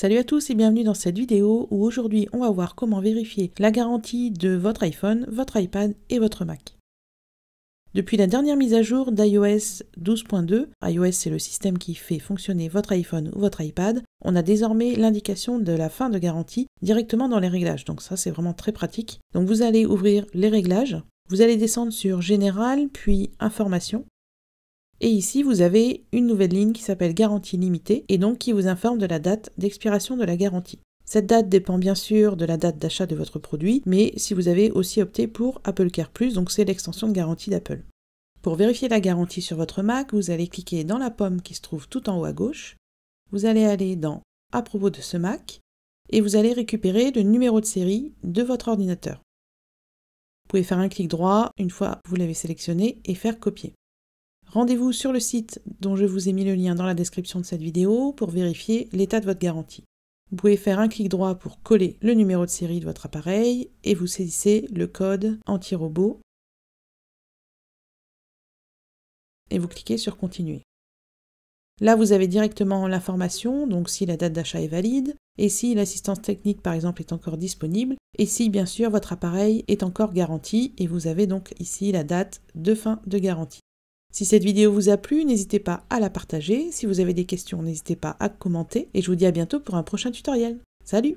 Salut à tous et bienvenue dans cette vidéo où aujourd'hui on va voir comment vérifier la garantie de votre iPhone, votre iPad et votre Mac. Depuis la dernière mise à jour d'iOS 12.2, iOS c'est le système qui fait fonctionner votre iPhone ou votre iPad, on a désormais l'indication de la fin de garantie directement dans les réglages. Donc ça c'est vraiment très pratique. Donc vous allez ouvrir les réglages, vous allez descendre sur Général puis Information et ici, vous avez une nouvelle ligne qui s'appelle garantie limitée et donc qui vous informe de la date d'expiration de la garantie. Cette date dépend bien sûr de la date d'achat de votre produit, mais si vous avez aussi opté pour Apple Care donc c'est l'extension de garantie d'Apple. Pour vérifier la garantie sur votre Mac, vous allez cliquer dans la pomme qui se trouve tout en haut à gauche. Vous allez aller dans À propos de ce Mac et vous allez récupérer le numéro de série de votre ordinateur. Vous pouvez faire un clic droit une fois que vous l'avez sélectionné et faire copier. Rendez-vous sur le site dont je vous ai mis le lien dans la description de cette vidéo pour vérifier l'état de votre garantie. Vous pouvez faire un clic droit pour coller le numéro de série de votre appareil et vous saisissez le code anti-robot et vous cliquez sur Continuer. Là, vous avez directement l'information, donc si la date d'achat est valide, et si l'assistance technique, par exemple, est encore disponible, et si, bien sûr, votre appareil est encore garanti, et vous avez donc ici la date de fin de garantie. Si cette vidéo vous a plu, n'hésitez pas à la partager. Si vous avez des questions, n'hésitez pas à commenter. Et je vous dis à bientôt pour un prochain tutoriel. Salut